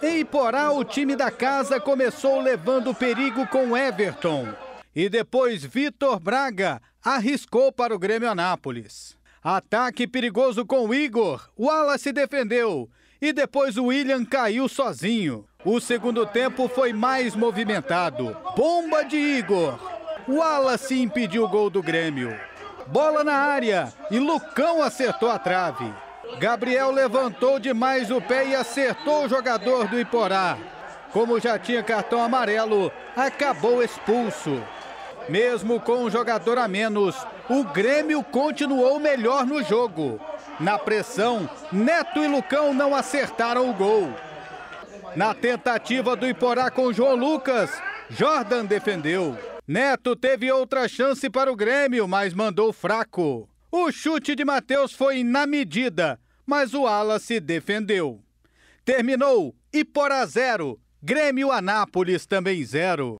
Em Iporá, o time da casa começou levando perigo com Everton. E depois Vitor Braga arriscou para o Grêmio Anápolis. Ataque perigoso com Igor. Wallace defendeu. E depois o William caiu sozinho. O segundo tempo foi mais movimentado. Bomba de Igor. Wallace impediu o gol do Grêmio. Bola na área e Lucão acertou a trave. Gabriel levantou demais o pé e acertou o jogador do Iporá. Como já tinha cartão amarelo, acabou expulso. Mesmo com um jogador a menos, o Grêmio continuou melhor no jogo. Na pressão, Neto e Lucão não acertaram o gol. Na tentativa do Iporá com João Lucas, Jordan defendeu. Neto teve outra chance para o Grêmio, mas mandou fraco. O chute de Matheus foi na medida, mas o Ala se defendeu. Terminou Ipora 0, Grêmio Anápolis também 0.